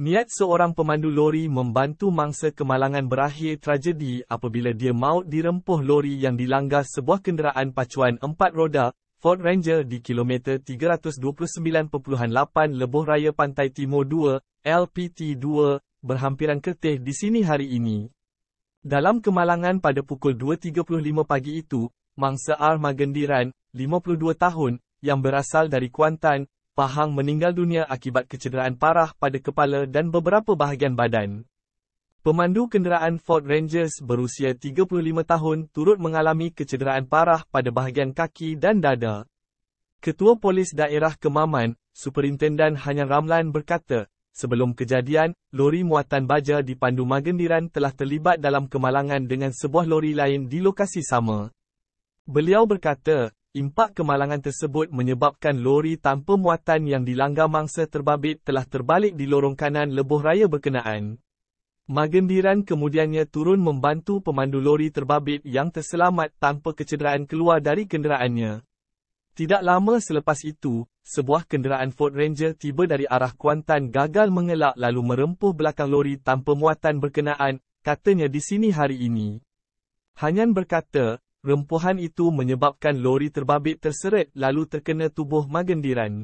Niat seorang pemandu lori membantu mangsa kemalangan berakhir tragedi apabila dia maut dirempuh lori yang dilanggar sebuah kenderaan pacuan empat roda, Ford Ranger di kilometer 329.8 Lebuh Raya Pantai Timur 2, LPT 2, berhampiran ketih di sini hari ini. Dalam kemalangan pada pukul 2.35 pagi itu, mangsa Armagendiran, 52 tahun, yang berasal dari Kuantan, Pahang meninggal dunia akibat kecederaan parah pada kepala dan beberapa bahagian badan. Pemandu kenderaan Ford Rangers berusia 35 tahun turut mengalami kecederaan parah pada bahagian kaki dan dada. Ketua Polis Daerah Kemaman, Superintendan Hanyang Ramlan berkata, sebelum kejadian, lori muatan baja di Pandu Magendiran telah terlibat dalam kemalangan dengan sebuah lori lain di lokasi sama. Beliau berkata, Impak kemalangan tersebut menyebabkan lori tanpa muatan yang dilanggar mangsa terbabit telah terbalik di lorong kanan lebuh raya berkenaan. Magendiran kemudiannya turun membantu pemandu lori terbabit yang terselamat tanpa kecederaan keluar dari kenderaannya. Tidak lama selepas itu, sebuah kenderaan Ford Ranger tiba dari arah Kuantan gagal mengelak lalu merempuh belakang lori tanpa muatan berkenaan, katanya di sini hari ini. Hanyan berkata, rempuhan itu menyebabkan lori terbabit terseret lalu terkena tubuh Magendiran.